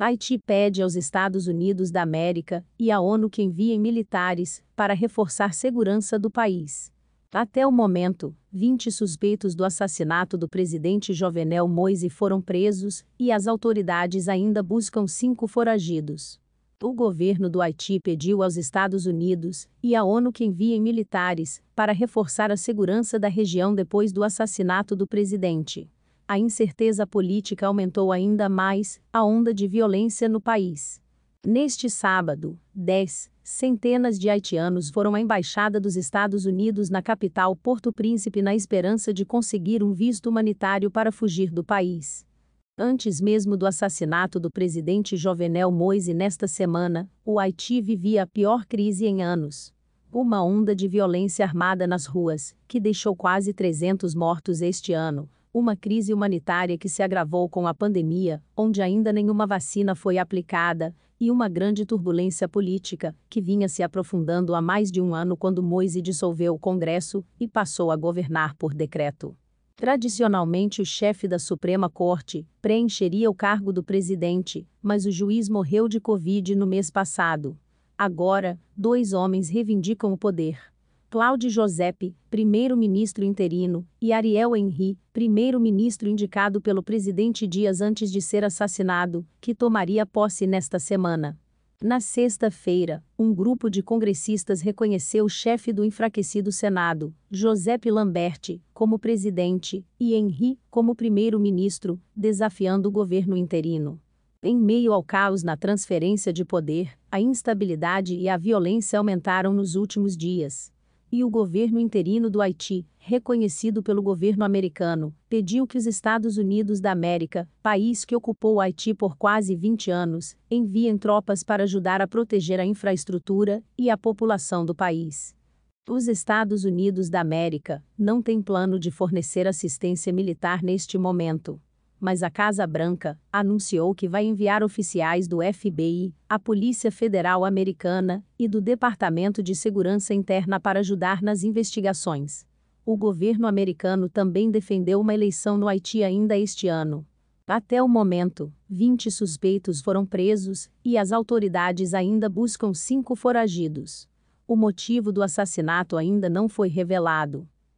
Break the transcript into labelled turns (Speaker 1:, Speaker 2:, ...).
Speaker 1: Haiti pede aos Estados Unidos da América e à ONU que enviem militares para reforçar segurança do país. Até o momento, 20 suspeitos do assassinato do presidente Jovenel Moise foram presos e as autoridades ainda buscam cinco foragidos. O governo do Haiti pediu aos Estados Unidos e à ONU que enviem militares para reforçar a segurança da região depois do assassinato do presidente a incerteza política aumentou ainda mais a onda de violência no país. Neste sábado, 10, centenas de haitianos foram à Embaixada dos Estados Unidos na capital Porto Príncipe na esperança de conseguir um visto humanitário para fugir do país. Antes mesmo do assassinato do presidente Jovenel Moise nesta semana, o Haiti vivia a pior crise em anos. Uma onda de violência armada nas ruas, que deixou quase 300 mortos este ano, uma crise humanitária que se agravou com a pandemia, onde ainda nenhuma vacina foi aplicada, e uma grande turbulência política, que vinha se aprofundando há mais de um ano quando Moise dissolveu o Congresso e passou a governar por decreto. Tradicionalmente, o chefe da Suprema Corte preencheria o cargo do presidente, mas o juiz morreu de Covid no mês passado. Agora, dois homens reivindicam o poder. Claude Giuseppe, primeiro-ministro interino, e Ariel Henry, primeiro-ministro indicado pelo presidente dias antes de ser assassinado, que tomaria posse nesta semana. Na sexta-feira, um grupo de congressistas reconheceu o chefe do enfraquecido Senado, Giuseppe Lamberti, como presidente e Henry como primeiro-ministro, desafiando o governo interino. Em meio ao caos na transferência de poder, a instabilidade e a violência aumentaram nos últimos dias e o governo interino do Haiti, reconhecido pelo governo americano, pediu que os Estados Unidos da América, país que ocupou o Haiti por quase 20 anos, enviem tropas para ajudar a proteger a infraestrutura e a população do país. Os Estados Unidos da América não têm plano de fornecer assistência militar neste momento mas a Casa Branca anunciou que vai enviar oficiais do FBI, a Polícia Federal Americana e do Departamento de Segurança Interna para ajudar nas investigações. O governo americano também defendeu uma eleição no Haiti ainda este ano. Até o momento, 20 suspeitos foram presos e as autoridades ainda buscam cinco foragidos. O motivo do assassinato ainda não foi revelado.